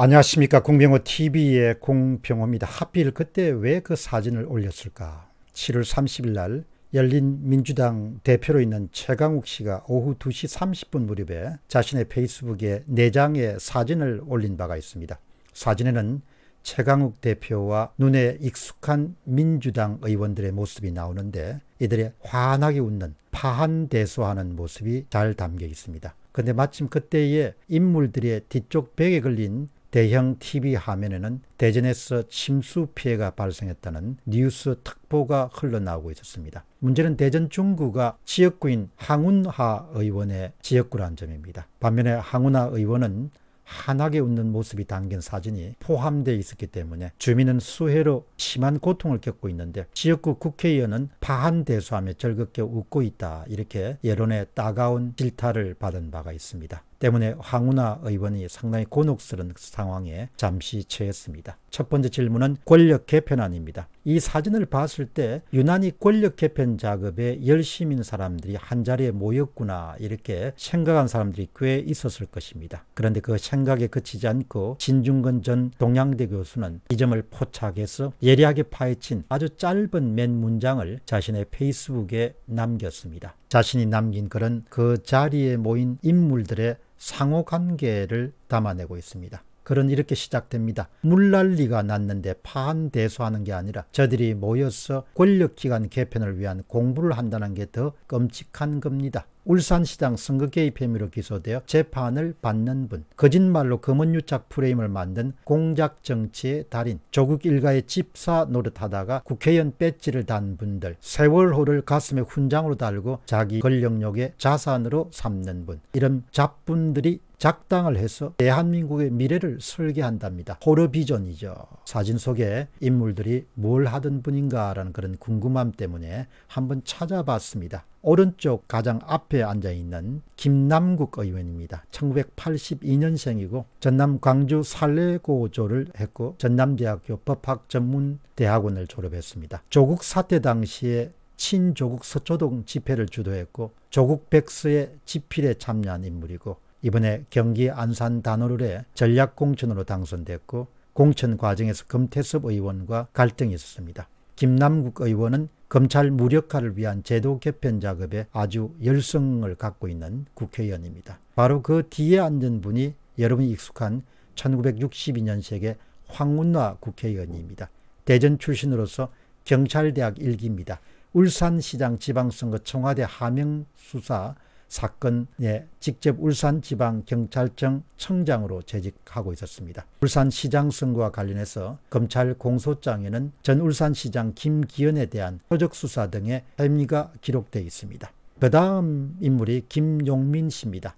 안녕하십니까 공병호 TV의 공병호입니다. 하필 그때 왜 그 사진을 올렸을까? 7월 30일 날 열린 민주당 대표로 있는 최강욱 씨가 오후 2시 30분 무렵에 자신의 페이스북에 4장의 사진을 올린 바가 있습니다. 사진에는 최강욱 대표와 눈에 익숙한 민주당 의원들의 모습이 나오는데 이들의 환하게 웃는 파한대소하는 모습이 잘 담겨 있습니다. 근데 마침 그때에 인물들의 뒤쪽 벽에 걸린 대형 TV 화면에는 대전에서 침수 피해가 발생했다는 뉴스 특보가 흘러나오고 있었습니다. 문제는 대전 중구가 지역구인 항운하 의원의 지역구라는 점입니다. 반면에 항운하 의원은 한하게 웃는 모습이 담긴 사진이 포함되어 있었기 때문에 주민은 수해로 심한 고통을 겪고 있는데 지역구 국회의원은 파한대수하며 즐겁게 웃고 있다 이렇게 여론의 따가운 질타를 받은 바가 있습니다. 때문에 황운하 의원이 상당히 곤혹스런 상황에 잠시 처했습니다. 첫 번째 질문은 권력 개편안입니다. 이 사진을 봤을 때 유난히 권력 개편 작업에 열심인 사람들이 한자리에 모였구나 이렇게 생각한 사람들이 꽤 있었을 것입니다. 그런데 그 생각에 그치지 않고 진중근 전 동양대 교수는 이 점을 포착해서 예리하게 파헤친 아주 짧은 맨 문장을 자신의 페이스북에 남겼습니다. 자신이 남긴 글은 그 자리에 모인 인물들의 상호 관계를 담아내고 있습니다. 그런 이렇게 시작됩니다. 물난리가 났는데 파한대소하는 게 아니라 저들이 모여서 권력기관 개편을 위한 공부를 한다는 게 더 끔찍한 겁니다. 울산시장 선거 개입 혐의로 기소되어 재판을 받는 분, 거짓말로 검은유착 프레임을 만든 공작 정치의 달인, 조국 일가의 집사 노릇하다가 국회의원 배지를 단 분들, 세월호를 가슴에 훈장으로 달고 자기 권력욕의 자산으로 삼는 분, 이런 잡분들이 작당을 해서 대한민국의 미래를 설계한답니다. 호러비전이죠. 사진 속에 인물들이 뭘 하던 분인가라는 그런 궁금함 때문에 한번 찾아봤습니다. 오른쪽 가장 앞에 앉아있는 김남국 의원입니다. 1982년생이고 전남 광주 살레고조를 했고 전남대학교 법학전문대학원을 졸업했습니다. 조국 사태 당시에 친조국 서초동 집회를 주도했고 조국 백서의 집필에 참여한 인물이고 이번에 경기 안산 단오룰에 전략공천으로 당선됐고 공천 과정에서 금태섭 의원과 갈등이 있었습니다. 김남국 의원은 검찰 무력화를 위한 제도 개편 작업에 아주 열성을 갖고 있는 국회의원입니다. 바로 그 뒤에 앉은 분이 여러분이 익숙한 1962년생의 황운나 국회의원입니다. 대전 출신으로서 경찰대학 일기입니다. 울산시장 지방선거 청와대 하명수사 사건에 예, 직접 울산지방경찰청 청장으로 재직하고 있었습니다. 울산시장 선거와 관련해서 검찰 공소장에는 전 울산시장 김기현에 대한 표적수사 등의 혐의가 기록되어 있습니다. 그 다음 인물이 김용민 씨입니다.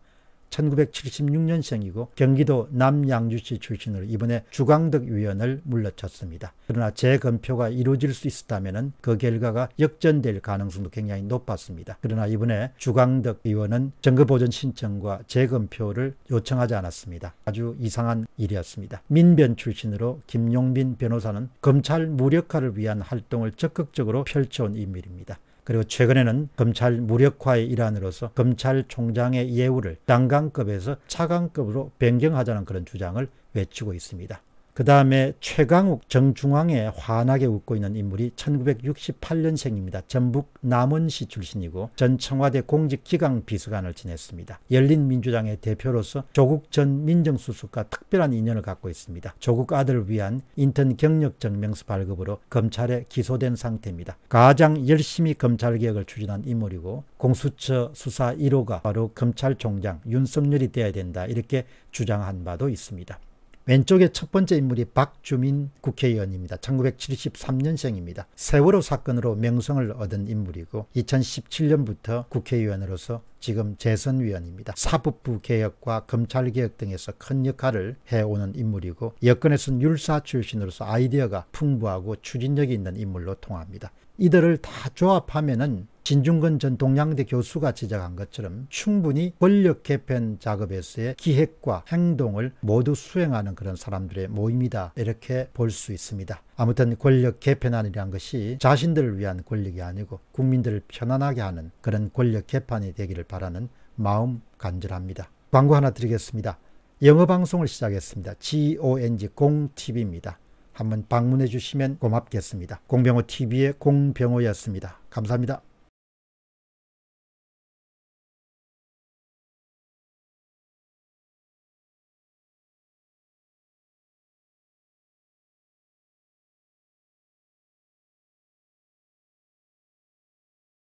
1976년생이고 경기도 남양주시 출신으로 이번에 주광덕 위원을 물러쳤습니다. 그러나 재검표가 이루어질 수 있었다면 그 결과가 역전될 가능성도 굉장히 높았습니다. 그러나 이번에 주광덕 의원은 정거보전 신청과 재검표를 요청하지 않았습니다. 아주 이상한 일이었습니다. 민변 출신으로 김용민 변호사는 검찰 무력화를 위한 활동을 적극적으로 펼쳐온 인물입니다. 그리고 최근에는 검찰 무력화의 일환으로서 검찰총장의 예우를 단강급에서 차강급으로 변경하자는 그런 주장을 외치고 있습니다. 그 다음에 최강욱 정중앙에 환하게 웃고 있는 인물이 1968년생입니다. 전북 남원시 출신이고 전 청와대 공직기강 비서관을 지냈습니다. 열린민주당의 대표로서 조국 전 민정수석과 특별한 인연을 갖고 있습니다. 조국 아들을 위한 인턴 경력증명서 발급으로 검찰에 기소된 상태입니다. 가장 열심히 검찰개혁을 추진한 인물이고 공수처 수사 1호가 바로 검찰총장 윤석열이 돼야 된다 이렇게 주장한 바도 있습니다. 왼쪽에첫 번째 인물이 박주민 국회의원입니다. 1973년생입니다. 세월호 사건으로 명성을 얻은 인물이고 2017년부터 국회의원으로서 지금 재선위원입니다. 사법부 개혁과 검찰개혁 등에서 큰 역할을 해오는 인물이고 여건에선 율사 출신으로서 아이디어가 풍부하고 추진력이 있는 인물로 통합니다. 이들을 다 조합하면은 진중근 전 동양대 교수가 지적한 것처럼 충분히 권력 개편 작업에서의 기획과 행동을 모두 수행하는 그런 사람들의 모임이다 이렇게 볼 수 있습니다. 아무튼 권력 개편안이란 것이 자신들을 위한 권력이 아니고 국민들을 편안하게 하는 그런 권력 개판이 되기를 바라는 마음 간절합니다. 광고 하나 드리겠습니다. 영어 방송을 시작했습니다. GONG 공TV입니다. 한번 방문해 주시면 고맙겠습니다. 공병호TV의 공병호였습니다. 감사합니다.